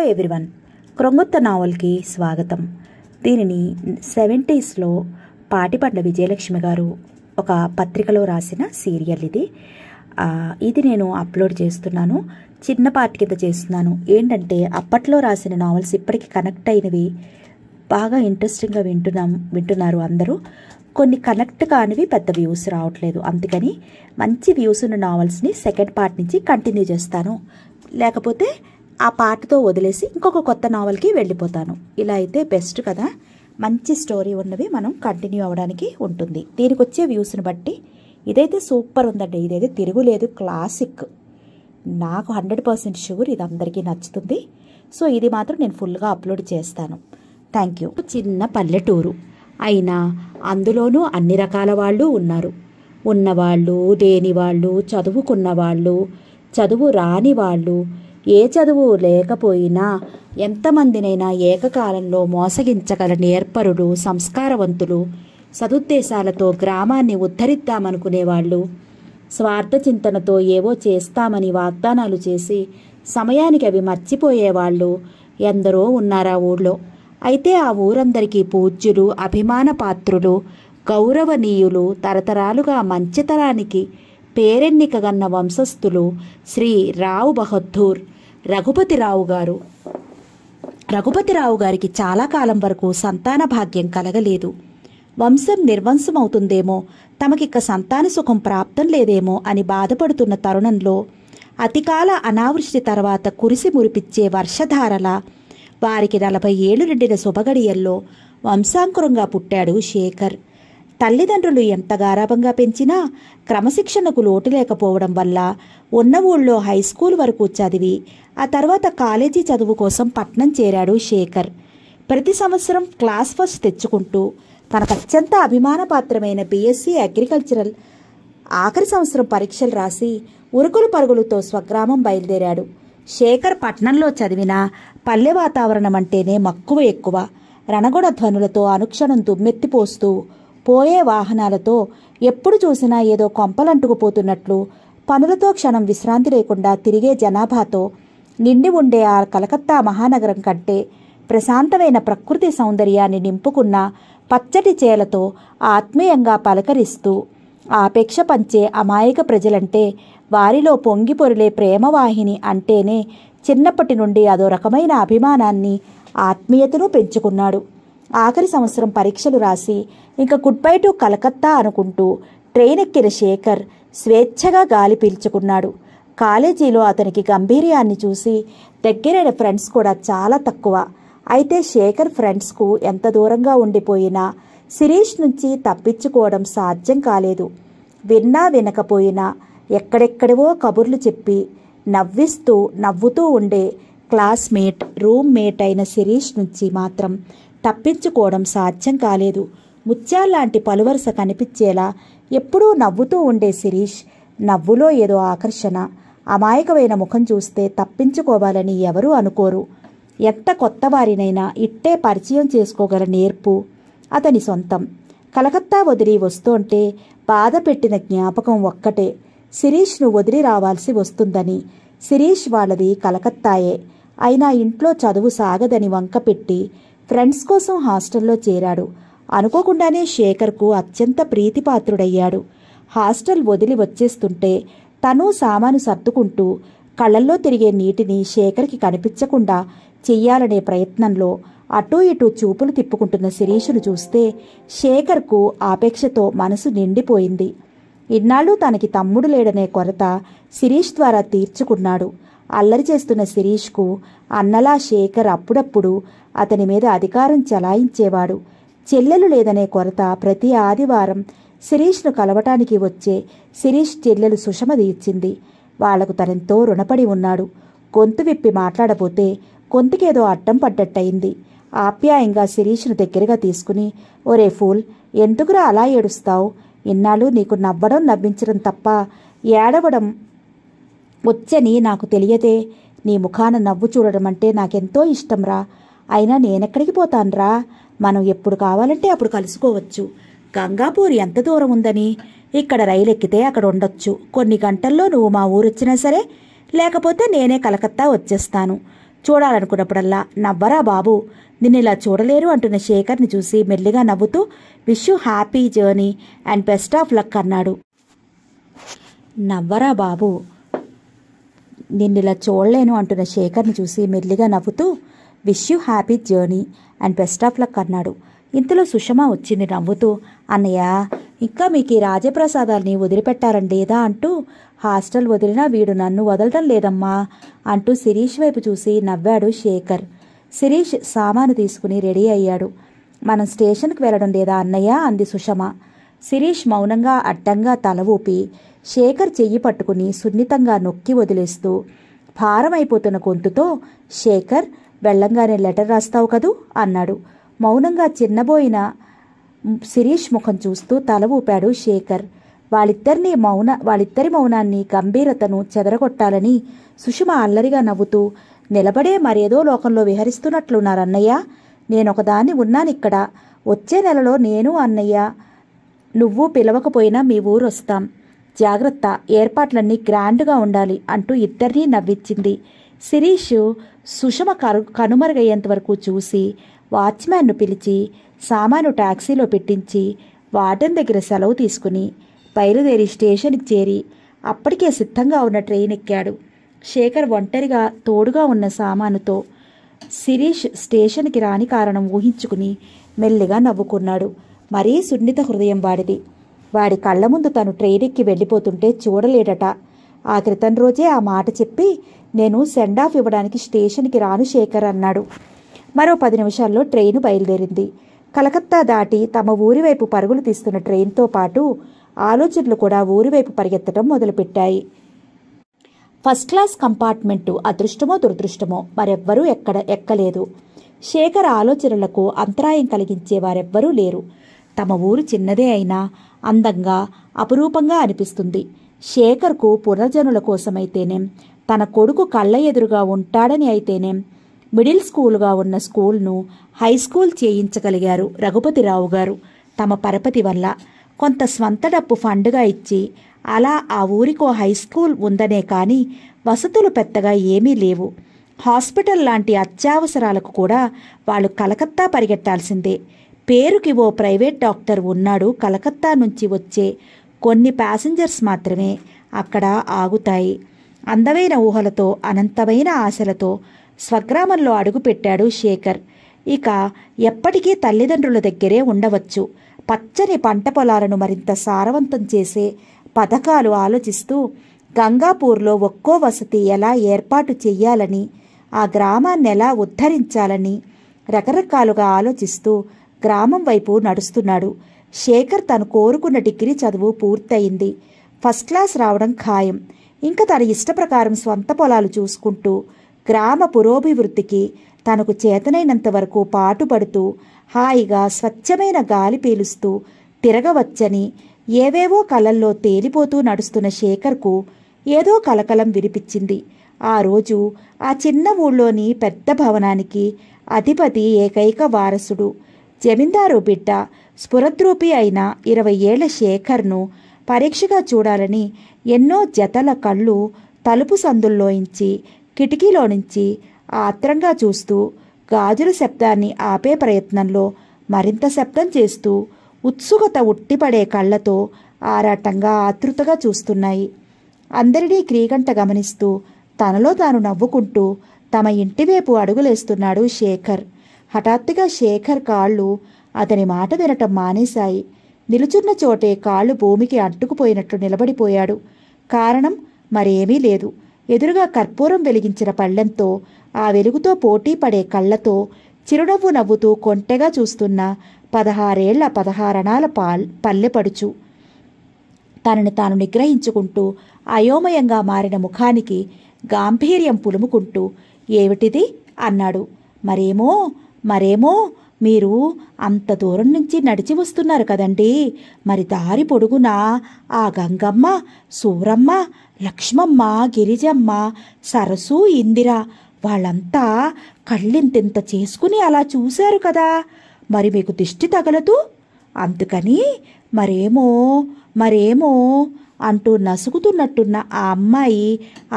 hello everyone క్రొంగుత్త నావల్కి స్వాగతం దీనిని సెవెంటీస్లో పాటిపండ విజయలక్ష్మి గారు ఒక పత్రికలో రాసిన సీరియల్ ఇది ఇది నేను అప్లోడ్ చేస్తున్నాను చిన్నపాటి కింద చేస్తున్నాను ఏంటంటే అప్పట్లో రాసిన నావల్స్ ఇప్పటికీ కనెక్ట్ అయినవి బాగా ఇంట్రెస్టింగ్గా వింటున్నాం వింటున్నారు అందరూ కొన్ని కనెక్ట్ కానివి పెద్ద వ్యూస్ రావట్లేదు అందుకని మంచి వ్యూస్ ఉన్న నావల్స్ని సెకండ్ పార్ట్ నుంచి కంటిన్యూ చేస్తాను లేకపోతే ఆ పాటతో వదిలేసి ఇంకొక కొత్త నావల్కి వెళ్ళిపోతాను ఇలా అయితే బెస్ట్ కదా మంచి స్టోరీ ఉన్నవి మనం కంటిన్యూ అవ్వడానికి ఉంటుంది దీనికి వచ్చే వ్యూస్ని బట్టి ఇదైతే సూపర్ ఉందండి ఇదైతే తిరుగులేదు క్లాసిక్ నాకు హండ్రెడ్ పర్సెంట్ షూర్ ఇది అందరికీ నచ్చుతుంది సో ఇది మాత్రం నేను ఫుల్గా అప్లోడ్ చేస్తాను థ్యాంక్ యూ చిన్న పల్లెటూరు అయినా అందులోనూ అన్ని రకాల వాళ్ళు ఉన్నారు ఉన్నవాళ్ళు లేనివాళ్ళు వాళ్ళు చదువుకున్న వాళ్ళు చదువు రాని వాళ్ళు ఏ చదువు లేకపోయినా ఎంతమందినైనా ఏకకాలంలో మోసగించగల నేర్పరుడు సంస్కారవంతులు సదుద్దేశాలతో గ్రామాన్ని ఉద్ధరిద్దామనుకునేవాళ్ళు స్వార్థ చింతనతో ఏవో చేస్తామని వాగ్దానాలు చేసి సమయానికి అవి మర్చిపోయేవాళ్ళు ఎందరో ఉన్నారు ఆ ఊళ్ళో అయితే ఆ ఊరందరికీ పూజ్యులు అభిమాన పాత్రులు గౌరవనీయులు తరతరాలుగా మంచితనానికి పేరెన్నికగన్న వంశస్థులు శ్రీ రావు బహద్దూర్ రఘుపతిరావు గారు రఘుపతిరావు గారికి చాలా కాలం వరకు సంతాన భాగ్యం కలగలేదు వంశం నిర్వంశమవుతుందేమో తమకిక సంతాన సుఖం ప్రాప్తం లేదేమో అని బాధపడుతున్న తరుణంలో అతికాల అనావృష్టి తర్వాత కురిసి మురిపిచ్చే వర్షధారల వారికి నలభై ఏళ్ళు నిండిన శుభగడియల్లో వంశాంకురంగా పుట్టాడు శేఖర్ తల్లిదండ్రులు ఎంత గారాభంగా పెంచినా క్రమశిక్షణకు లోటు లేకపోవడం వల్ల ఉన్న ఊళ్ళో హై స్కూల్ వరకు చదివి ఆ తర్వాత కాలేజీ చదువు కోసం పట్నం చేరాడు శేఖర్ ప్రతి సంవత్సరం క్లాస్ ఫస్ట్ తెచ్చుకుంటూ తనకు అత్యంత అభిమాన పాత్రమైన బీఎస్సీ అగ్రికల్చరల్ ఆఖరి సంవత్సరం పరీక్షలు రాసి ఉరుకులు పరుగులతో స్వగ్రామం బయలుదేరాడు శేఖర్ పట్నంలో చదివిన పల్లె వాతావరణం అంటేనే మక్కువ ఎక్కువ రణగొడ ధ్వనులతో అనుక్షణం దుమ్మెత్తిపోస్తూ పోయే వాహనాలతో ఎప్పుడు చూసినా ఏదో కొంపలంటుకుపోతున్నట్లు పనులతో క్షణం విశ్రాంతి లేకుండా తిరిగే జనాభాతో నిండి ఉండే ఆ కలకత్తా మహానగరం కంటే ప్రశాంతమైన ప్రకృతి సౌందర్యాన్ని నింపుకున్న పచ్చటి చేలతో ఆత్మీయంగా పలకరిస్తూ ఆపేక్ష పంచే అమాయక ప్రజలంటే వారిలో పొంగి పొరులే ప్రేమవాహిని అంటేనే చిన్నప్పటి నుండి అదో రకమైన అభిమానాన్ని ఆత్మీయతను పెంచుకున్నాడు ఆఖరి సంవత్సరం పరీక్షలు రాసి ఇంకా గుడ్ బై టు కలకత్తా అనుకుంటూ ట్రైన్ ఎక్కిన శేఖర్ స్వేచ్ఛగా గాలి పీల్చుకున్నాడు కాలేజీలో అతనికి గంభీర్యాన్ని చూసి దగ్గరైన ఫ్రెండ్స్ కూడా చాలా తక్కువ అయితే శేఖర్ ఫ్రెండ్స్కు ఎంత దూరంగా ఉండిపోయినా శిరీష్ నుంచి తప్పించుకోవడం సాధ్యం కాలేదు విన్నా వినకపోయినా ఎక్కడెక్కడవో కబుర్లు చెప్పి నవ్విస్తూ నవ్వుతూ ఉండే క్లాస్మేట్ రూమ్మేట్ అయిన శిరీష్ నుంచి మాత్రం తప్పించుకోవడం సాధ్యం కాలేదు ముత్యాల్లాంటి పలువరుస కనిపించేలా ఎప్పుడూ నవ్వుతూ ఉండే శిరీష్ నవ్వులో ఏదో ఆకర్షణ అమాయకమైన ముఖం చూస్తే తప్పించుకోవాలని ఎవరూ అనుకోరు ఎంత కొత్త వారినైనా ఇట్టే పరిచయం చేసుకోగల నేర్పు అతని సొంతం కలకత్తా వదిలి వస్తుంటే బాధ పెట్టిన జ్ఞాపకం ఒక్కటే శిరీష్ను వదిలి రావాల్సి వస్తుందని శిరీష్ వాళ్ళది కలకత్తాయే అయినా ఇంట్లో చదువు సాగదని వంకపెట్టి ఫ్రెండ్స్ కోసం హాస్టల్లో చేరాడు అనుకోకుండానే శేఖర్కు అత్యంత ప్రీతిపాత్రుడయ్యాడు హాస్టల్ వదిలి వచ్చేస్తుంటే తను సామాను సర్దుకుంటూ కళ్ళల్లో తిరిగే నీటిని శేఖర్కి కనిపించకుండా చెయ్యాలనే ప్రయత్నంలో అటూ ఇటూ చూపులు తిప్పుకుంటున్న శిరీషును చూస్తే శేఖర్కు ఆపేక్షతో మనసు నిండిపోయింది ఇన్నాళ్ళు తనకి తమ్ముడు లేడనే కొరత శిరీష్ ద్వారా తీర్చుకున్నాడు అల్లరి చేస్తున్న శిరీష్కు అన్నలా శేఖర్ అప్పుడప్పుడు అతని మీద అధికారం చలాయించేవాడు చెల్లెలు లేదనే కొరత ప్రతి ఆదివారం శిరీష్ను కలవటానికి వచ్చే శిరీష్ చెల్లెలు సుషమ ఇచ్చింది వాళ్లకు తనెంతో రుణపడి ఉన్నాడు గొంతు విప్పి మాట్లాడబోతే గొంతుకేదో అడ్డం పడ్డట్టయింది ఆప్యాయంగా శిరీష్ను దగ్గరగా తీసుకుని ఒరే ఫూల్ ఎందుకురా అలా ఏడుస్తావు ఇన్నాళ్ళు నీకు నవ్వడం నవ్వించడం తప్ప ఏడవడం వచ్చని నాకు తెలియదే నీ ముఖాన నవ్వు చూడడం అంటే నాకెంతో ఇష్టంరా అయినా నేనెక్కడికి పోతాన్రా మనం ఎప్పుడు కావాలంటే అప్పుడు కలుసుకోవచ్చు గంగాపూర్ ఎంత దూరం ఉందని ఇక్కడ రైలు ఎక్కితే అక్కడ ఉండొచ్చు కొన్ని గంటల్లో నువ్వు మా ఊరొచ్చినా సరే లేకపోతే నేనే కలకత్తా వచ్చేస్తాను చూడాలనుకున్నప్పుడల్లా నవ్వరా బాబు నిన్ను ఇలా చూడలేరు అంటున్న శేఖర్ని చూసి మెల్లిగా నవ్వుతూ wish you happy journey and best of luck అన్నాడు నవ్వరా బాబు నిన్ను ఇలా చూడలేను అంటున్న శేఖర్ని చూసి మెల్లిగా నవ్వుతూ wish you happy journey and best of luck అన్నాడు ఇంతలో సుషమ వచ్చింది నవ్వుతూ అన్నయ్య ఇంకా మీకు ఈ రాజప్రసాదాల్ని వదిలిపెట్టారని లేదా అంటూ హాస్టల్ వదిలినా వీడు నన్ను వదలటం లేదమ్మా అంటూ శిరీష్ వైపు చూసి నవ్వాడు శేఖర్ శిరీష్ సామాను తీసుకుని రెడీ అయ్యాడు మనం స్టేషన్కి వెళ్ళడం లేదా అన్నయ్య అంది సుషమ శిరీష్ మౌనంగా అడ్డంగా తల ఊపి శేఖర్ చెయ్యి పట్టుకుని సున్నితంగా నొక్కి వదిలేస్తూ భారమైపోతున్న గొంతుతో శేఖర్ వెళ్ళంగానే లెటర్ రాస్తావు కదూ అన్నాడు మౌనంగా చిన్నబోయిన శిరీష్ ముఖం చూస్తూ తల ఊపాడు శేఖర్ వాళ్ళిద్దరిని మౌన వాళ్ళిద్దరి మౌనాన్ని గంభీరతను చెదరగొట్టాలని సుషమ అల్లరిగా నవ్వుతూ నిలబడే మరేదో లోకంలో విహరిస్తున్నట్లున్నారన్నయ్య నేనొకదాన్ని ఉన్నానిక్కడ వచ్చే నెలలో నేను అన్నయ్య నువ్వు పిలవకపోయినా మీ ఊరు వస్తాం జాగ్రత్త ఏర్పాట్లన్నీ గ్రాండ్గా ఉండాలి అంటూ ఇద్దరినీ నవ్వించింది శిరీష్ సుషమ కరు కనుమరుగయ్యేంత వరకు చూసి వాచ్మ్యాన్ను పిలిచి సామాను ట్యాక్సీలో పెట్టించి వార్డెన్ దగ్గర సెలవు తీసుకుని బయలుదేరి స్టేషన్కి చేరి అప్పటికే సిద్ధంగా ఉన్న ట్రైన్ ఎక్కాడు శేఖర్ ఒంటరిగా తోడుగా ఉన్న సామానుతో శిరీష్ స్టేషన్కి రాని కారణం ఊహించుకుని మెల్లిగా నవ్వుకున్నాడు మరీ సున్నిత హృదయం వాడిది వాడి కళ్ళ ముందు తను ట్రైన్ ఎక్కి వెళ్ళిపోతుంటే చూడలేడట ఆ క్రితం రోజే ఆ మాట చెప్పి నేను సెండ్ ఆఫ్ ఇవ్వడానికి స్టేషన్కి రాను శేఖర్ అన్నాడు మరో పది నిమిషాల్లో ట్రైను బయలుదేరింది కలకత్తా దాటి తమ ఊరివైపు పరుగులు తీస్తున్న ట్రైన్తో పాటు ఆలోచనలు కూడా ఊరివైపు పరిగెత్తడం మొదలుపెట్టాయి ఫస్ట్ క్లాస్ కంపార్ట్మెంటు అదృష్టమో దురదృష్టమో మరెవ్వరూ ఎక్కడ ఎక్కలేదు శేఖర్ ఆలోచనలకు అంతరాయం కలిగించే వారెవ్వరూ లేరు తమ ఊరు చిన్నదే అయినా అందంగా అపురూపంగా అనిపిస్తుంది శేఖర్కు పునర్జనుల కోసమైతేనేం తన కొడుకు కళ్ళ ఎదురుగా ఉంటాడని అయితేనేం మిడిల్ స్కూలుగా ఉన్న స్కూల్ను హై స్కూల్ చేయించగలిగారు రఘుపతిరావు గారు తమ పరపతి వల్ల కొంత స్వంత డబ్బు ఫండ్గా ఇచ్చి అలా ఆ ఊరికో హై స్కూల్ ఉందనే కానీ వసతులు పెద్దగా ఏమీ లేవు హాస్పిటల్ లాంటి అత్యవసరాలకు కూడా వాళ్ళు కలకత్తా పరిగెట్టాల్సిందే పేరుకి ఓ ప్రైవేట్ డాక్టర్ ఉన్నాడు కలకత్తా నుంచి వచ్చే కొన్ని ప్యాసింజర్స్ మాత్రమే అక్కడ ఆగుతాయి అందమైన ఊహలతో అనంతమైన ఆశలతో స్వగ్రామంలో అడుగుపెట్టాడు శేఖర్ ఇక ఎప్పటికీ తల్లిదండ్రుల దగ్గరే ఉండవచ్చు పచ్చని పంట పొలాలను మరింత సారవంతం చేసే పథకాలు ఆలోచిస్తూ గంగాపూర్లో ఒక్కో వసతి ఎలా ఏర్పాటు చెయ్యాలని ఆ గ్రామాన్ని ఎలా ఉద్ధరించాలని రకరకాలుగా ఆలోచిస్తూ గ్రామం వైపు నడుస్తున్నాడు శేఖర్ తను కోరుకున్న డిగ్రీ చదువు పూర్తయింది ఫస్ట్ క్లాస్ రావడం ఖాయం ఇంకా తన ఇష్టప్రకారం స్వంత పొలాలు చూసుకుంటూ గ్రామ పురోభివృద్ధికి తనకు చేతనైనంత వరకు పాటుపడుతూ హాయిగా స్వచ్ఛమైన గాలి పీలుస్తూ తిరగవచ్చని ఏవేవో కలల్లో తేలిపోతూ నడుస్తున్న శేఖర్కు ఏదో కలకలం వినిపించింది ఆ రోజు ఆ చిన్న ఊళ్ళోని పెద్ద భవనానికి అధిపతి ఏకైక వారసుడు జమీందారు బిడ్డ స్ఫురద్రూపి అయిన ఇరవై ఏళ్ల శేఖర్ను పరీక్షగా చూడాలని ఎన్నో జతల కళ్ళు తలుపు సందుల్లోంచి కిటికీలో నుంచి ఆత్రంగా చూస్తూ గాజుల శబ్దాన్ని ఆపే ప్రయత్నంలో మరింత శబ్దం చేస్తూ ఉత్సుకత ఉట్టిపడే కళ్ళతో ఆరాటంగా ఆతృతగా చూస్తున్నాయి అందరినీ క్రీగంట గమనిస్తూ తనలో తాను నవ్వుకుంటూ తమ ఇంటివైపు అడుగులేస్తున్నాడు శేఖర్ హఠాత్తుగా శేఖర్ కాళ్ళు అతని మాట వినటం మానేశాయి నిలుచున్న చోటే కాళ్ళు భూమికి అడ్డుకుపోయినట్లు నిలబడిపోయాడు కారణం మరేమీ లేదు ఎదురుగా కర్పూరం వెలిగించిన పళ్ళెంతో ఆ వెలుగుతో పోటీ పడే కళ్ళతో చిరునవ్వు నవ్వుతూ కొంటెగా చూస్తున్న పదహారేళ్ల పదహారణాల పాల్ పల్లెపడుచు తనని తాను నిగ్రహించుకుంటూ అయోమయంగా మారిన ముఖానికి గాంభీర్యం పులుముకుంటూ ఏమిటిది అన్నాడు మరేమో మరేమో మీరు అంత దూరం నుంచి నడిచి వస్తున్నారు కదండి మరి దారి పొడుగునా ఆ గంగమ్మ సూరమ్మ లక్ష్మమ్మ గిరిజమ్మ సరసు ఇందిర వాళ్ళంతా కళ్ళింతింత చేసుకుని అలా చూశారు కదా మరి మీకు దిష్టి తగలదు అందుకని మరేమో మరేమో అంటూ నసుగుతున్నట్టున్న ఆ అమ్మాయి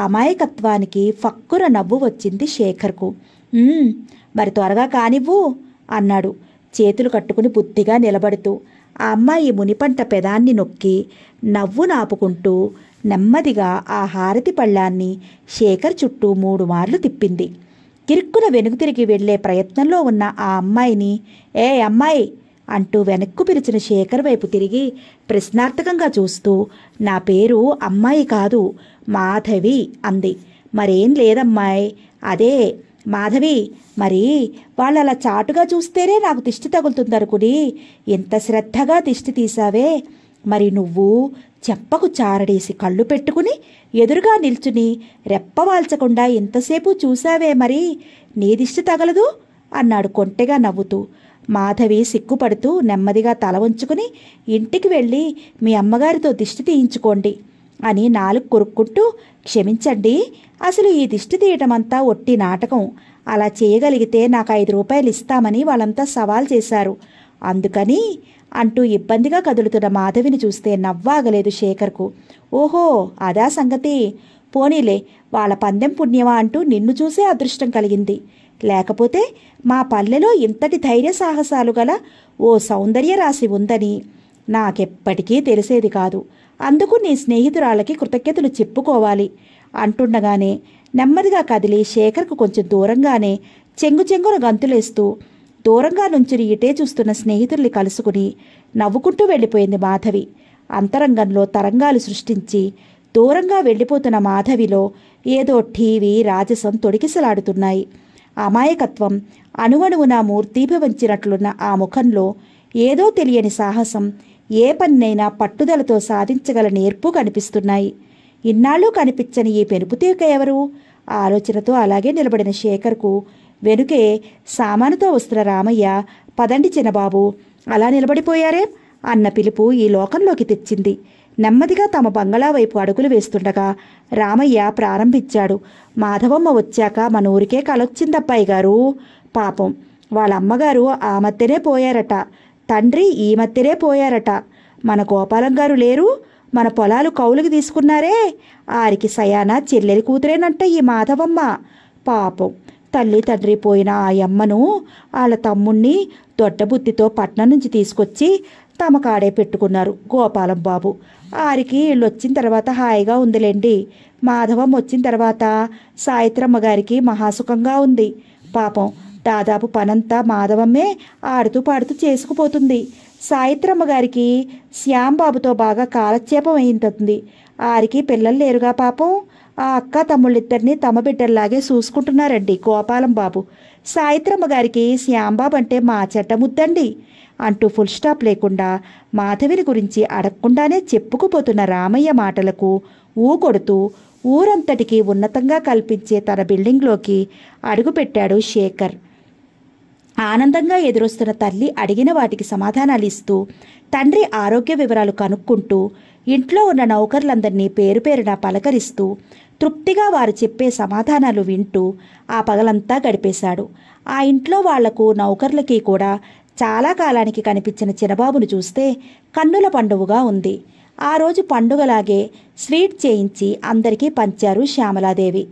అమాయకత్వానికి ఫక్కుర నవ్వు వచ్చింది శేఖర్కు మరి త్వరగా కానివ్వు అన్నాడు చేతులు కట్టుకుని బుద్ధిగా నిలబడుతూ ఆ అమ్మాయి మునిపంట పెదాన్ని నొక్కి నవ్వు నాపుకుంటూ నెమ్మదిగా ఆ హారతి పళ్ళాన్ని శేఖర్ చుట్టూ మూడు మార్లు తిప్పింది కిరుక్కున వెనుక తిరిగి వెళ్లే ప్రయత్నంలో ఉన్న ఆ అమ్మాయిని ఏ అమ్మాయి అంటూ వెనక్కు పిలిచిన శేఖర్ వైపు తిరిగి ప్రశ్నార్థకంగా చూస్తూ నా పేరు అమ్మాయి కాదు మాధవి అంది మరేం లేదమ్మాయి అదే మాధవి మరి వాళ్ళు అలా చాటుగా చూస్తేనే నాకు దిష్టి తగులుతుందనుకుని ఎంత శ్రద్ధగా దిష్టి తీశావే మరి నువ్వు చెప్పకు చారడేసి కళ్ళు పెట్టుకుని ఎదురుగా నిల్చుని రెప్పవాల్చకుండా ఎంతసేపు చూశావే మరి నీ దిష్టి తగలదు అన్నాడు కొంటెగా నవ్వుతూ మాధవి సిగ్గుపడుతూ నెమ్మదిగా తల ఉంచుకుని ఇంటికి వెళ్ళి మీ అమ్మగారితో దిష్టి తీయించుకోండి అని నాలుగు కొరుక్కుంటూ క్షమించండి అసలు ఈ దిష్టి తీయటమంతా ఒట్టి నాటకం అలా చేయగలిగితే నాకు ఐదు రూపాయలు ఇస్తామని వాళ్ళంతా సవాల్ చేశారు అందుకని అంటూ ఇబ్బందిగా కదులుతున్న మాధవిని చూస్తే నవ్వాగలేదు శేఖర్కు ఓహో అదా సంగతి పోనీలే వాళ్ళ పందెం పుణ్యమా అంటూ నిన్ను చూసే అదృష్టం కలిగింది లేకపోతే మా పల్లెలో ఇంతటి ధైర్య సాహసాలు గల ఓ సౌందర్య రాశి ఉందని నాకెప్పటికీ తెలిసేది కాదు అందుకు నీ స్నేహితురాలకి కృతజ్ఞతలు చెప్పుకోవాలి అంటుండగానే నెమ్మదిగా కదిలి శేఖర్కు కొంచెం దూరంగానే చెంగు చెంగున గంతులేస్తూ దూరంగా నుంచుని ఇటే చూస్తున్న స్నేహితుల్ని కలుసుకుని నవ్వుకుంటూ వెళ్ళిపోయింది మాధవి అంతరంగంలో తరంగాలు సృష్టించి దూరంగా వెళ్ళిపోతున్న మాధవిలో ఏదో టీవీ రాజసం తొడికిసలాడుతున్నాయి అమాయకత్వం అణువణువున మూర్తీభవించినట్లున్న ఆ ముఖంలో ఏదో తెలియని సాహసం ఏ పన్నైనా పట్టుదలతో సాధించగల నేర్పు కనిపిస్తున్నాయి ఇన్నాళ్ళు కనిపించని ఈ పెనుపుతీక ఎవరు ఆలోచనతో అలాగే నిలబడిన శేఖర్కు వెనుకే సామానుతో వస్తున్న రామయ్య పదండి చిన్నబాబు అలా నిలబడిపోయారే అన్న పిలుపు ఈ లోకంలోకి తెచ్చింది నెమ్మదిగా తమ బంగళా వైపు అడుగులు వేస్తుండగా రామయ్య ప్రారంభించాడు మాధవమ్మ వచ్చాక మన ఊరికే కలొచ్చిందబ్బాయి గారు పాపం వాళ్ళ అమ్మగారు ఆ మధ్యనే పోయారట తండ్రి ఈ మధ్యనే పోయారట మన గోపాలం గారు లేరు మన పొలాలు కౌలుకి తీసుకున్నారే ఆరికి సయానా చెల్లెలి కూతురేనంట ఈ మాధవమ్మ పాపం తల్లి తండ్రి పోయిన ఆ అమ్మను వాళ్ళ తమ్ముణ్ణి దొడ్డబుద్ధితో పట్నం నుంచి తీసుకొచ్చి తమ కాడే పెట్టుకున్నారు గోపాలం బాబు ఆరికి వీళ్ళు వచ్చిన తర్వాత హాయిగా ఉందిలేండి మాధవం వచ్చిన తర్వాత సాయిత్రమ్మ గారికి మహాసుఖంగా ఉంది పాపం దాదాపు పనంతా మాధవమ్మే ఆడుతూ పాడుతూ చేసుకుపోతుంది సాయిత్రమ్మ గారికి శ్యాంబాబుతో బాగా కాలక్షేపం అయింతుంది ఆరికి పిల్లలు లేరుగా పాపం ఆ అక్క తమ్ముళ్ళిద్దరిని తమ బిడ్డల్లాగే చూసుకుంటున్నారండి గోపాలం బాబు సాయిత్రమ్మ గారికి శ్యాంబాబు అంటే మా చెడ్డముద్దండి అంటూ ఫుల్ స్టాప్ లేకుండా మాధవిని గురించి అడగకుండానే చెప్పుకుపోతున్న రామయ్య మాటలకు ఊకొడుతూ ఊరంతటికీ ఉన్నతంగా కల్పించే తన బిల్డింగ్లోకి అడుగుపెట్టాడు శేఖర్ ఆనందంగా ఎదురొస్తున్న తల్లి అడిగిన వాటికి సమాధానాలు ఇస్తూ తండ్రి ఆరోగ్య వివరాలు కనుక్కుంటూ ఇంట్లో ఉన్న నౌకర్లందరినీ పేరు పేరున పలకరిస్తూ తృప్తిగా వారు చెప్పే సమాధానాలు వింటూ ఆ పగలంతా గడిపేశాడు ఆ ఇంట్లో వాళ్లకు నౌకర్లకి కూడా చాలా కాలానికి కనిపించిన చిన్నబాబును చూస్తే కన్నుల పండువుగా ఉంది ఆ రోజు పండుగలాగే స్వీట్ చేయించి అందరికీ పంచారు శ్యామలాదేవి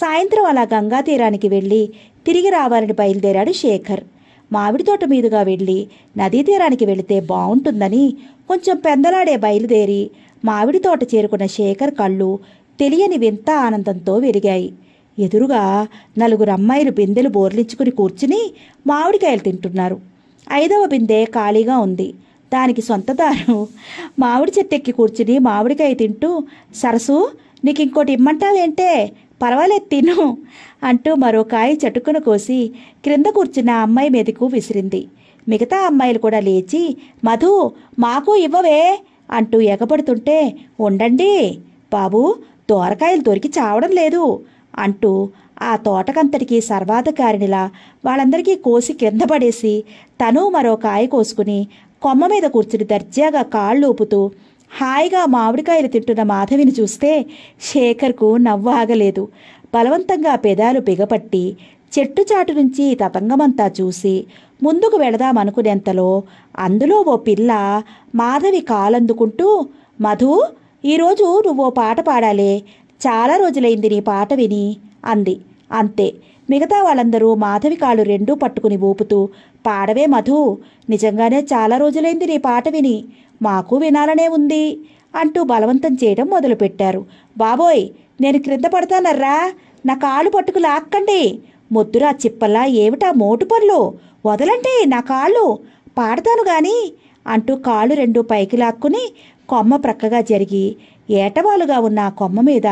సాయంత్రం అలా గంగా తీరానికి వెళ్ళి తిరిగి రావాలని బయలుదేరాడు శేఖర్ మామిడి తోట మీదుగా వెళ్ళి నదీ తీరానికి వెళితే బాగుంటుందని కొంచెం పెందలాడే బయలుదేరి మామిడి తోట చేరుకున్న శేఖర్ కళ్ళు తెలియని వింత ఆనందంతో వెలిగాయి ఎదురుగా నలుగురు అమ్మాయిలు బిందెలు బోర్లించుకుని కూర్చుని మామిడికాయలు తింటున్నారు ఐదవ బిందె ఖాళీగా ఉంది దానికి సొంతదారు మామిడి చెట్టెక్కి కూర్చుని మామిడికాయ తింటూ సరసు నీకు ఇంకోటి ఇమ్మంటావేంటే పర్వాలేదు తిను అంటూ మరో కాయ చటుకును కోసి క్రింద కూర్చున్న అమ్మాయి మీదకు విసిరింది మిగతా అమ్మాయిలు కూడా లేచి మధు మాకు ఇవ్వవే అంటూ ఎగబడుతుంటే ఉండండి బాబు దోరకాయలు దొరికి చావడం లేదు అంటూ ఆ తోటకంతటికీ సర్వాధికారినిలా వాళ్ళందరికీ కోసి క్రింద పడేసి తను మరో కాయ కోసుకుని కొమ్మ మీద కూర్చుని దర్జాగా కాళ్ళు ఊపుతూ హాయిగా మామిడికాయలు తింటున్న మాధవిని చూస్తే శేఖర్కు నవ్వు ఆగలేదు బలవంతంగా పెదాలు బిగపట్టి చెట్టు చాటు నుంచి తతంగమంతా చూసి ముందుకు వెళదామనుకునేంతలో అందులో ఓ పిల్ల మాధవి కాలందుకుంటూ మధు ఈరోజు నువ్వో పాట పాడాలే చాలా రోజులైంది నీ పాట విని అంది అంతే మిగతా వాళ్ళందరూ మాధవి కాళ్ళు రెండూ పట్టుకుని ఊపుతూ పాడవే మధు నిజంగానే చాలా రోజులైంది నీ పాట విని మాకు వినాలనే ఉంది అంటూ బలవంతం చేయడం మొదలుపెట్టారు బాబోయ్ నేను క్రింద పడతానర్రా నా కాళ్ళు పట్టుకు లాక్కండి మొద్దురా చిప్పల్లా ఏమిటా మోటు పనులు వదలండి నా కాళ్ళు పాడతాను గాని అంటూ కాళ్ళు రెండు పైకి లాక్కుని కొమ్మ ప్రక్కగా జరిగి ఏటవాలుగా ఉన్న కొమ్మ మీద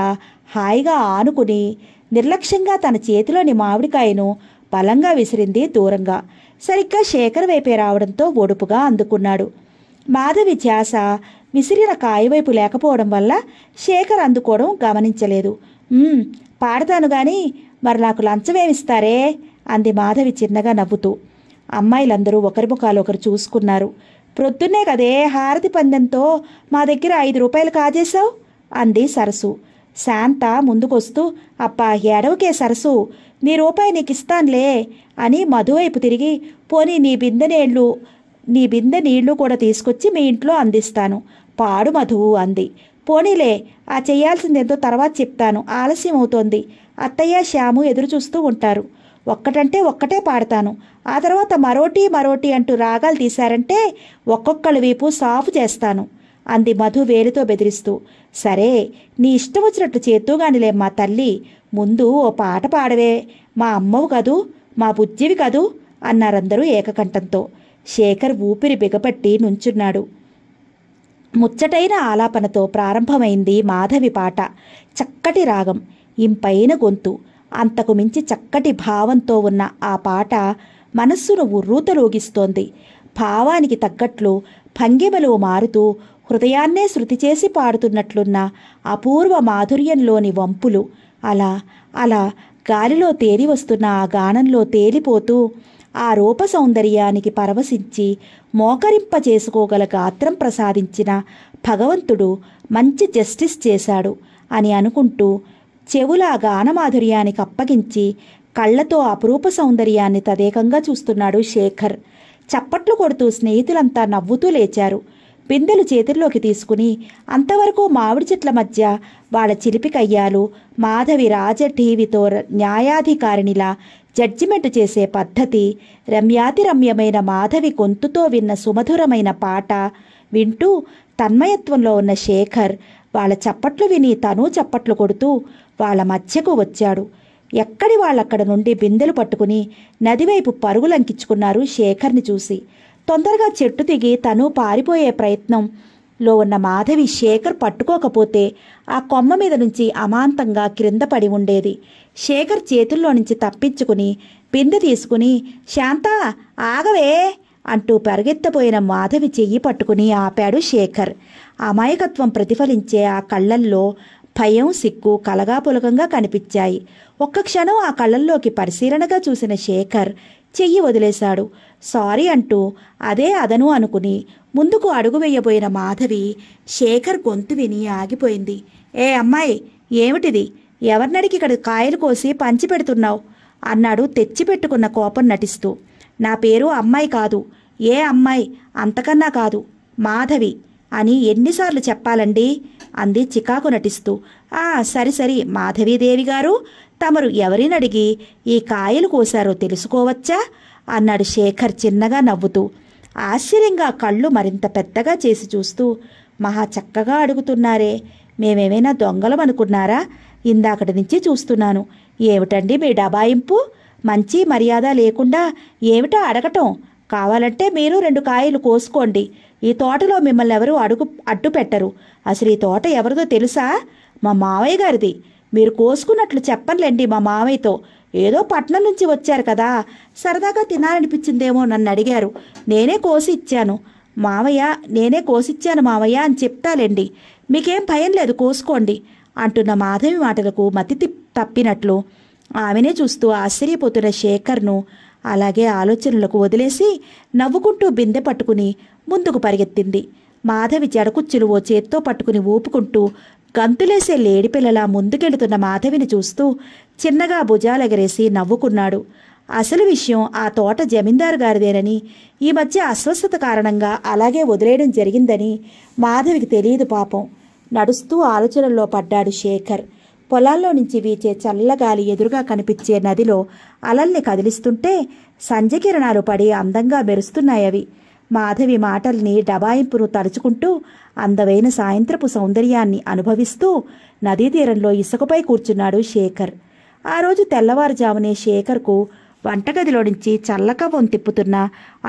హాయిగా ఆనుకుని నిర్లక్ష్యంగా తన చేతిలోని మామిడికాయను బలంగా విసిరింది దూరంగా సరిగ్గా శేఖర్ వైపే రావడంతో ఒడుపుగా అందుకున్నాడు మాధవి ధ్యాస విసిరిన కాయవైపు లేకపోవడం వల్ల శేఖర్ అందుకోవడం గమనించలేదు పాడతాను గాని మరి నాకు లంచమేమిస్తారే అంది మాధవి చిన్నగా నవ్వుతూ అమ్మాయిలందరూ ఒకరి ముఖాలు ఒకరు చూసుకున్నారు ప్రొద్దున్నే కదే హారతి పందెంతో మా దగ్గర ఐదు రూపాయలు కాజేశావు అంది సరసు శాంత ముందుకొస్తూ అప్పా ఏడవకే సరసు నీ రూపాయి నీకిస్తాన్లే అని మధువైపు తిరిగి పోనీ నీ బిందెనేళ్ళు నీ బిందె నీళ్లు కూడా తీసుకొచ్చి మీ ఇంట్లో అందిస్తాను పాడు మధువు అంది పోనీలే ఆ చేయాల్సిందేంతో తర్వాత చెప్తాను ఆలస్యం అవుతోంది అత్తయ్య శ్యాము ఎదురు చూస్తూ ఉంటారు ఒక్కటంటే ఒక్కటే పాడతాను ఆ తర్వాత మరోటి మరోటి అంటూ రాగాలు తీశారంటే ఒక్కొక్కళ్ళ వీపు సాఫ్ చేస్తాను అంది మధు వేలితో బెదిరిస్తూ సరే నీ ఇష్టం వచ్చినట్లు చేద్దుగానిలే మా తల్లి ముందు ఓ పాట పాడవే మా అమ్మవు కదూ మా బుజ్జివి కదూ అన్నారందరూ ఏకకంఠంతో శేఖర్ ఊపిరి బిగపట్టి నుంచున్నాడు ముచ్చటైన ఆలాపనతో ప్రారంభమైంది మాధవి పాట చక్కటి రాగం ఇంపైన గొంతు అంతకు మించి చక్కటి భావంతో ఉన్న ఆ పాట మనస్సును ఉర్రూతలోగిస్తోంది భావానికి తగ్గట్లు భంగిమలు మారుతూ హృదయాన్నే శృతి చేసి పాడుతున్నట్లున్న అపూర్వ మాధుర్యంలోని వంపులు అలా అలా గాలిలో తేలి వస్తున్న ఆ గానంలో తేలిపోతూ ఆ రూప సౌందర్యానికి పరవశించి మోకరింప చేసుకోగల గాత్రం ప్రసాదించిన భగవంతుడు మంచి జస్టిస్ చేశాడు అని అనుకుంటూ చెవుల గానమాధుర్యానికి అప్పగించి కళ్ళతో అపురూప సౌందర్యాన్ని తదేకంగా చూస్తున్నాడు శేఖర్ చప్పట్లు కొడుతూ స్నేహితులంతా నవ్వుతూ లేచారు బిందెలు చేతుల్లోకి తీసుకుని అంతవరకు మామిడి చెట్ల మధ్య వాళ్ళ చిలిపికయ్యాలు మాధవి రాజ టీవీతో న్యాయాధికారినిలా జడ్జిమెంట్ చేసే పద్ధతి రమ్యాతిరమ్యమైన మాధవి గొంతుతో విన్న సుమధురమైన పాట వింటూ తన్మయత్వంలో ఉన్న శేఖర్ వాళ్ళ చప్పట్లు విని తనూ చప్పట్లు కొడుతూ వాళ్ళ మధ్యకు వచ్చాడు ఎక్కడి వాళ్ళక్కడ నుండి బిందెలు పట్టుకుని నదివైపు పరుగులంకించుకున్నారు శేఖర్ని చూసి తొందరగా చెట్టు దిగి తను పారిపోయే ప్రయత్నం లో ఉన్న మాధవి శేఖర్ పట్టుకోకపోతే ఆ కొమ్మ మీద నుంచి అమాంతంగా క్రింద పడి ఉండేది శేఖర్ చేతుల్లో నుంచి తప్పించుకుని బిందె తీసుకుని శాంత ఆగవే అంటూ పరిగెత్తపోయిన మాధవి చెయ్యి పట్టుకుని ఆపాడు శేఖర్ అమాయకత్వం ప్రతిఫలించే ఆ కళ్ళల్లో భయం సిక్కు కలగాపులకంగా కనిపించాయి ఒక్క క్షణం ఆ కళ్ళల్లోకి పరిశీలనగా చూసిన శేఖర్ చెయ్యి వదిలేశాడు సారీ అంటూ అదే అదను అనుకుని ముందుకు అడుగు వేయబోయిన మాధవి శేఖర్ గొంతు విని ఆగిపోయింది ఏ అమ్మాయి ఏమిటిది ఎవరినడికి ఇక్కడ కాయలు కోసి పంచి పెడుతున్నావు అన్నాడు తెచ్చిపెట్టుకున్న కోపం నటిస్తూ నా పేరు అమ్మాయి కాదు ఏ అమ్మాయి అంతకన్నా కాదు మాధవి అని ఎన్నిసార్లు చెప్పాలండి అంది చికాకు నటిస్తూ ఆ సరి సరి మాధవీదేవి గారు తమరు ఎవరినడిగి ఈ కాయలు కోసారో తెలుసుకోవచ్చా అన్నాడు శేఖర్ చిన్నగా నవ్వుతూ ఆశ్చర్యంగా కళ్ళు మరింత పెద్దగా చేసి చూస్తూ మహా చక్కగా అడుగుతున్నారే మేమేమైనా దొంగలం అనుకున్నారా ఇందాకటి నుంచి చూస్తున్నాను ఏమిటండి మీ డబాయింపు మంచి మర్యాద లేకుండా ఏమిటో అడగటం కావాలంటే మీరు రెండు కాయలు కోసుకోండి ఈ తోటలో మిమ్మల్ని ఎవరు అడుగు అడ్డు పెట్టరు అసలు ఈ తోట ఎవరిదో తెలుసా మా మావయ్య గారిది మీరు కోసుకున్నట్లు చెప్పనులేండి మా మావయ్యతో ఏదో పట్నం నుంచి వచ్చారు కదా సరదాగా తినాలనిపించిందేమో నన్ను అడిగారు నేనే కోసి ఇచ్చాను మావయ్య నేనే కోసిచ్చాను మావయ్య అని చెప్తాలేండి మీకేం భయం లేదు కోసుకోండి అంటున్న మాధవి మాటలకు మతి తప్పినట్లు ఆమెనే చూస్తూ ఆశ్చర్యపోతున్న శేఖర్ను అలాగే ఆలోచనలకు వదిలేసి నవ్వుకుంటూ బిందె పట్టుకుని ముందుకు పరిగెత్తింది మాధవి జడకు ఓ చేత్తో పట్టుకుని ఊపుకుంటూ గంతులేసే లేడిపిల్లలా ముందుకెళుతున్న మాధవిని చూస్తూ చిన్నగా భుజాలెగరేసి నవ్వుకున్నాడు అసలు విషయం ఆ తోట జమీందారు గారిదేనని ఈ మధ్య అస్వస్థత కారణంగా అలాగే వదిలేయడం జరిగిందని మాధవికి తెలియదు పాపం నడుస్తూ ఆలోచనల్లో పడ్డాడు శేఖర్ పొలాల్లో నుంచి వీచే చల్లగాలి ఎదురుగా కనిపించే నదిలో అలల్ని కదిలిస్తుంటే సంజకిరణాలు పడి అందంగా మెరుస్తున్నాయవి మాధవి మాటల్ని డబాయింపును తలుచుకుంటూ అందమైన సాయంత్రపు సౌందర్యాన్ని అనుభవిస్తూ నదీ తీరంలో ఇసుకపై కూర్చున్నాడు శేఖర్ ఆ రోజు తెల్లవారుజామునే శేఖర్కు వంటగదిలో నుంచి చల్లకవ్వం తిప్పుతున్న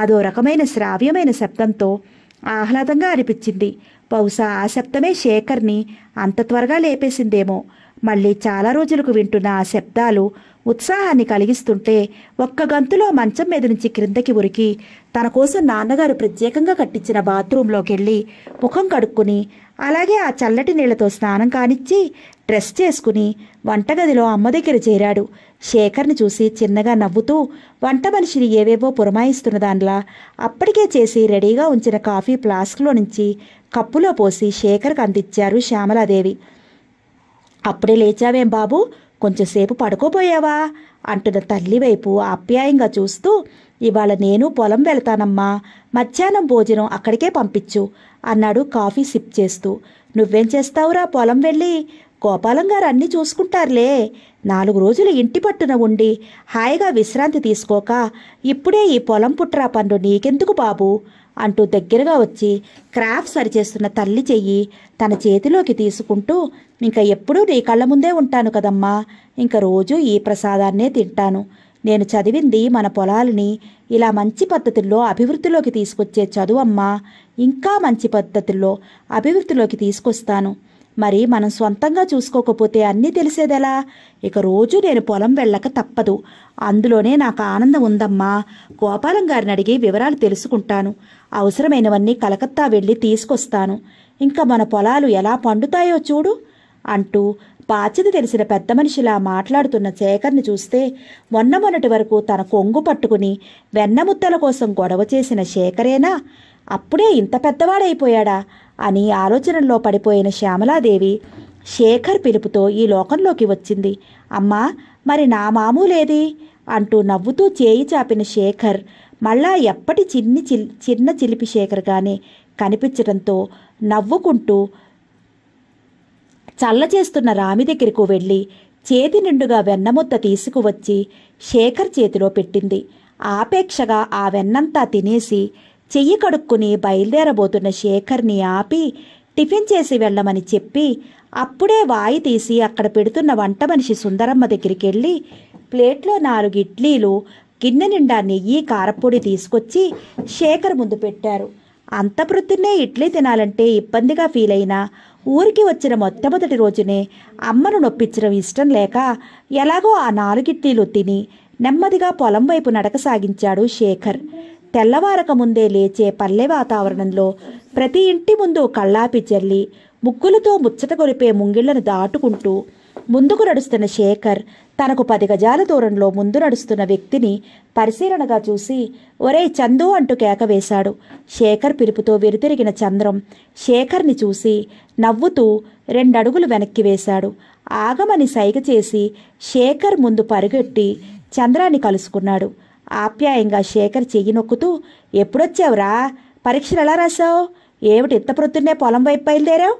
అదో రకమైన శ్రావ్యమైన శబ్దంతో ఆహ్లాదంగా అనిపించింది బహుశా ఆ శబ్దమే శేఖర్ని అంత త్వరగా లేపేసిందేమో మళ్ళీ చాలా రోజులకు వింటున్న ఆ శబ్దాలు ఉత్సాహాన్ని కలిగిస్తుంటే ఒక్క గంతులో మంచం మీద నుంచి క్రిందకి ఉరికి తన కోసం నాన్నగారు ప్రత్యేకంగా కట్టించిన బాత్రూంలోకి వెళ్ళి ముఖం కడుక్కుని అలాగే ఆ చల్లటి నీళ్లతో స్నానం కానిచ్చి డ్రెస్ చేసుకుని వంటగదిలో అమ్మ దగ్గర చేరాడు శేఖర్ని చూసి చిన్నగా నవ్వుతూ వంట మనిషిని ఏవేవో పురమాయిస్తున్న దానిలా అప్పటికే చేసి రెడీగా ఉంచిన కాఫీ ఫ్లాస్క్లో నుంచి కప్పులో పోసి శేఖర్కి అందించారు శ్యామలాదేవి అప్పుడే లేచావేం బాబు కొంచెంసేపు పడుకోబోయావా అంటున్న తల్లి వైపు ఆప్యాయంగా చూస్తూ ఇవాళ నేను పొలం వెళ్తానమ్మా మధ్యాహ్నం భోజనం అక్కడికే పంపించు అన్నాడు కాఫీ సిప్ చేస్తూ నువ్వేం చేస్తావురా పొలం వెళ్ళి గోపాలం గారు అన్నీ చూసుకుంటారులే నాలుగు రోజులు ఇంటి పట్టున ఉండి హాయిగా విశ్రాంతి తీసుకోక ఇప్పుడే ఈ పొలం పుట్రా పండు నీకెందుకు బాబు అంటూ దగ్గరగా వచ్చి క్రాఫ్ సరిచేస్తున్న తల్లి చెయ్యి తన చేతిలోకి తీసుకుంటూ ఇంకా ఎప్పుడూ నీ కళ్ళ ముందే ఉంటాను కదమ్మా ఇంకా రోజూ ఈ ప్రసాదాన్నే తింటాను నేను చదివింది మన పొలాలని ఇలా మంచి పద్ధతుల్లో అభివృద్ధిలోకి తీసుకొచ్చే చదువు అమ్మా ఇంకా మంచి పద్ధతుల్లో అభివృద్ధిలోకి తీసుకొస్తాను మరి మనం సొంతంగా చూసుకోకపోతే అన్నీ తెలిసేదెలా ఇక రోజు నేను పొలం వెళ్ళక తప్పదు అందులోనే నాకు ఆనందం ఉందమ్మా గోపాలం గారిని అడిగి వివరాలు తెలుసుకుంటాను అవసరమైనవన్నీ కలకత్తా వెళ్ళి తీసుకొస్తాను ఇంకా మన పొలాలు ఎలా పండుతాయో చూడు అంటూ బాధ్యత తెలిసిన పెద్ద మనిషిలా మాట్లాడుతున్న శేఖర్ని చూస్తే మొన్న మొన్నటి వరకు తన కొంగు పట్టుకుని వెన్నముత్తల కోసం గొడవ చేసిన శేఖరేనా అప్పుడే ఇంత పెద్దవాడైపోయాడా అని ఆలోచనల్లో పడిపోయిన శ్యామలాదేవి శేఖర్ పిలుపుతో ఈ లోకంలోకి వచ్చింది అమ్మా మరి నా మామూలేది అంటూ నవ్వుతూ చేయి చాపిన శేఖర్ మళ్ళా ఎప్పటి చిన్ని చిల్ చిన్న చిలిపి శేఖర్గానే కనిపించడంతో నవ్వుకుంటూ చల్ల చేస్తున్న రామి దగ్గరకు వెళ్ళి చేతి నిండుగా వెన్నముద్ద తీసుకువచ్చి శేఖర్ చేతిలో పెట్టింది ఆపేక్షగా ఆ వెన్నంతా తినేసి చెయ్యి కడుక్కుని బయలుదేరబోతున్న శేఖర్ని ఆపి టిఫిన్ చేసి వెళ్ళమని చెప్పి అప్పుడే వాయి తీసి అక్కడ పెడుతున్న వంట మనిషి సుందరమ్మ దగ్గరికి వెళ్ళి ప్లేట్లో నాలుగు ఇడ్లీలు గిన్నె నిండా నెయ్యి కారపొడి తీసుకొచ్చి శేఖర్ ముందు పెట్టారు అంత ప్రొద్దున్నే ఇడ్లీ తినాలంటే ఇబ్బందిగా ఫీల్ అయినా ఊరికి వచ్చిన మొట్టమొదటి రోజునే అమ్మను నొప్పించడం ఇష్టం లేక ఎలాగో ఆ నాలుగిడ్లీలు తిని నెమ్మదిగా పొలం వైపు నడక సాగించాడు శేఖర్ తెల్లవారక ముందే లేచే పల్లె వాతావరణంలో ప్రతి ఇంటి ముందు కళ్ళాపి చల్లి ముగ్గులతో ముచ్చట కొలిపే ముంగిళ్లను దాటుకుంటూ ముందుకు నడుస్తున్న శేఖర్ తనకు పది గజాల దూరంలో ముందు నడుస్తున్న వ్యక్తిని పరిశీలనగా చూసి ఒరే చందు అంటూ కేక వేశాడు శేఖర్ పిలుపుతో వెరుతిరిగిన చంద్రం శేఖర్ని చూసి నవ్వుతూ రెండడుగులు వెనక్కి వేశాడు ఆగమని సైగ చేసి శేఖర్ ముందు పరుగెట్టి చంద్రాన్ని కలుసుకున్నాడు ఆప్యాయంగా శేఖర్ చెయ్యి నొక్కుతూ ఎప్పుడొచ్చావురా పరీక్షలు ఎలా రాశావు ఏమిటి ఇంత ప్రొద్దున్నే పొలం వైపు బయలుదేరావు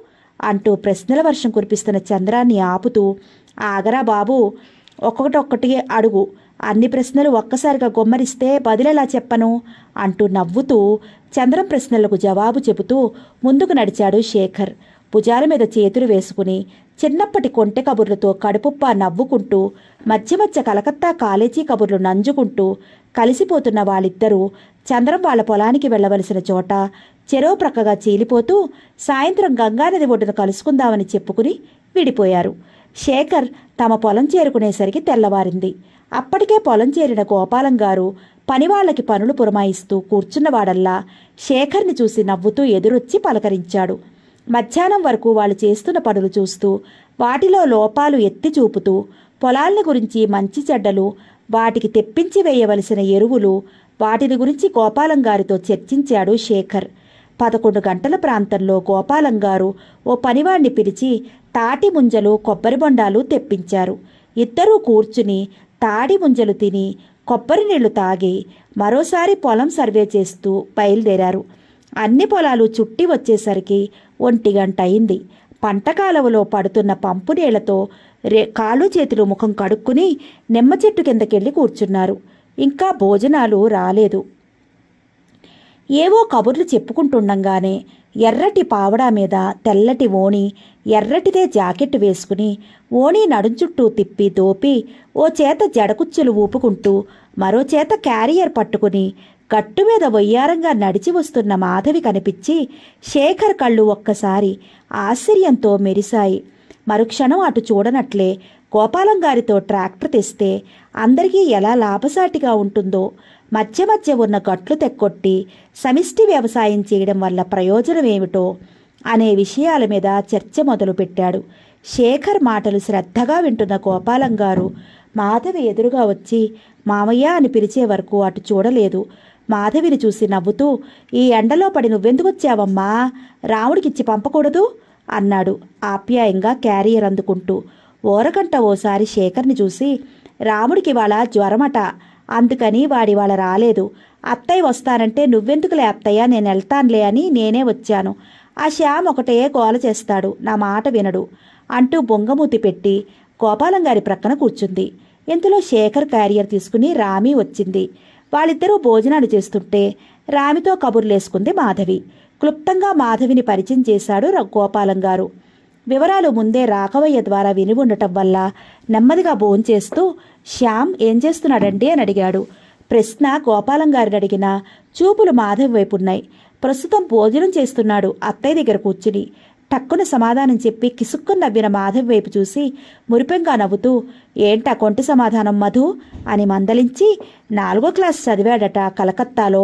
అంటూ ప్రశ్నల వర్షం కురిపిస్తున్న చంద్రాన్ని ఆపుతూ ఆగరా బాబు ఒక్కొక్కటొక్కటి అడుగు అన్ని ప్రశ్నలు ఒక్కసారిగా గుమ్మరిస్తే బదులెలా చెప్పను అంటూ నవ్వుతూ చంద్రం ప్రశ్నలకు జవాబు చెబుతూ ముందుకు నడిచాడు శేఖర్ భుజాల మీద చేతులు వేసుకుని చిన్నప్పటి కొంటె కబుర్లతో కడుపుప్ప నవ్వుకుంటూ మధ్య మధ్య కలకత్తా కాలేజీ కబుర్లు నంజుకుంటూ కలిసిపోతున్న వాళ్ళిద్దరూ చంద్రం వాళ్ళ పొలానికి వెళ్ళవలసిన చోట చెరో ప్రక్కగా చీలిపోతూ సాయంత్రం గంగానది ఒడ్డున కలుసుకుందామని చెప్పుకుని విడిపోయారు శేఖర్ తమ పొలం చేరుకునేసరికి తెల్లవారింది అప్పటికే పొలం చేరిన గోపాలం గారు పనివాళ్లకి పనులు పురమాయిస్తూ కూర్చున్నవాడల్లా శేఖర్ని చూసి నవ్వుతూ ఎదురొచ్చి పలకరించాడు మధ్యాహ్నం వరకు వాళ్ళు చేస్తున్న పనులు చూస్తూ వాటిలో లోపాలు ఎత్తి చూపుతూ పొలాల్ని గురించి మంచి చెడ్డలు వాటికి తెప్పించి వేయవలసిన ఎరువులు వాటిని గురించి గోపాలం గారితో చర్చించాడు శేఖర్ పదకొండు గంటల ప్రాంతంలో గోపాలం గారు ఓ పనివాణ్ణి పిలిచి తాటి ముంజలు కొబ్బరి బొండాలు తెప్పించారు ఇద్దరూ కూర్చుని తాడి ముంజలు తిని కొబ్బరి నీళ్లు తాగి మరోసారి పొలం సర్వే చేస్తూ బయలుదేరారు అన్ని పొలాలు చుట్టి వచ్చేసరికి ఒంటి గంట అయింది పంట కాలవలో పడుతున్న పంపు నీళ్లతో రే కాళ్ళు చేతులు ముఖం కడుక్కుని నిమ్మ చెట్టు కిందకెళ్ళి కూర్చున్నారు ఇంకా భోజనాలు రాలేదు ఏవో కబుర్లు చెప్పుకుంటుండగానే ఎర్రటి పావడా మీద తెల్లటి ఓణి ఎర్రటిదే జాకెట్ వేసుకుని ఓణి నడుం చుట్టూ తిప్పి దోపి ఓ చేత జడకుచ్చులు ఊపుకుంటూ మరో చేత క్యారియర్ పట్టుకుని గట్టు మీద వయ్యారంగా నడిచి వస్తున్న మాధవి కనిపించి శేఖర్ కళ్ళు ఒక్కసారి ఆశ్చర్యంతో మెరిశాయి మరుక్షణం అటు చూడనట్లే గోపాలం గారితో ట్రాక్టర్ తెస్తే అందరికీ ఎలా లాభసాటిగా ఉంటుందో మధ్య మధ్య ఉన్న గట్లు తెక్కొట్టి సమిష్టి వ్యవసాయం చేయడం వల్ల ప్రయోజనం ఏమిటో అనే విషయాల మీద చర్చ మొదలుపెట్టాడు శేఖర్ మాటలు శ్రద్ధగా వింటున్న గోపాలం గారు మాధవి ఎదురుగా వచ్చి మామయ్య అని పిలిచే వరకు అటు చూడలేదు మాధవిని చూసి నవ్వుతూ ఈ ఎండలో పడి నువ్వెందుకు వచ్చావమ్మా రాముడికిచ్చి పంపకూడదు అన్నాడు ఆప్యాయంగా క్యారియర్ అందుకుంటూ ఓరకంట ఓసారి శేఖర్ని చూసి రాముడికి వాళ్ళ జ్వరమట అందుకని వాడివాళ రాలేదు అత్తయ్య వస్తానంటే నువ్వెందుకులే అత్తయ్య నేను వెళ్తానులే అని నేనే వచ్చాను ఆ శ్యామ్ ఒకటే గోల చేస్తాడు నా మాట వినడు అంటూ బొంగమూతి పెట్టి గోపాలం గారి ప్రక్కన కూర్చుంది ఇంతలో శేఖర్ క్యారియర్ తీసుకుని రామి వచ్చింది వాళ్ళిద్దరూ భోజనాలు చేస్తుంటే రామితో కబుర్లేసుకుంది మాధవి క్లుప్తంగా మాధవిని పరిచయం చేశాడు గోపాలం గారు వివరాలు ముందే రాఘవయ్య ద్వారా విని ఉండటం వల్ల నెమ్మదిగా భోంచేస్తూ శ్యామ్ ఏం చేస్తున్నాడంటే అని అడిగాడు ప్రశ్న గోపాలం గారిని అడిగిన చూపులు మాధవి వైపున్నాయి ప్రస్తుతం భోజనం చేస్తున్నాడు అత్తయ్య దగ్గర కూర్చుని టక్కున సమాధానం చెప్పి కిసుక్కు నవ్విన మాధవి వైపు చూసి మురిపెంగా నవ్వుతూ ఏంటా కొంటి సమాధానం మధు అని మందలించి నాలుగో క్లాస్ చదివాడట కలకత్తాలో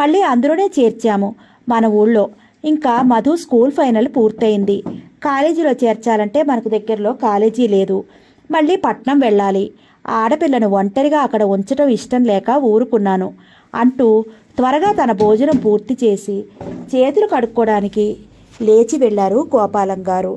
మళ్ళీ అందులోనే చేర్చాము మన ఊళ్ళో ఇంకా మధు స్కూల్ ఫైనల్ పూర్తయింది కాలేజీలో చేర్చాలంటే మనకు దగ్గరలో కాలేజీ లేదు మళ్ళీ పట్నం వెళ్ళాలి ఆడపిల్లను ఒంటరిగా అక్కడ ఉంచడం ఇష్టం లేక ఊరుకున్నాను అంటూ త్వరగా తన భోజనం పూర్తి చేసి చేతులు కడుక్కోవడానికి లేచి వెళ్లారు గోపాలం గారు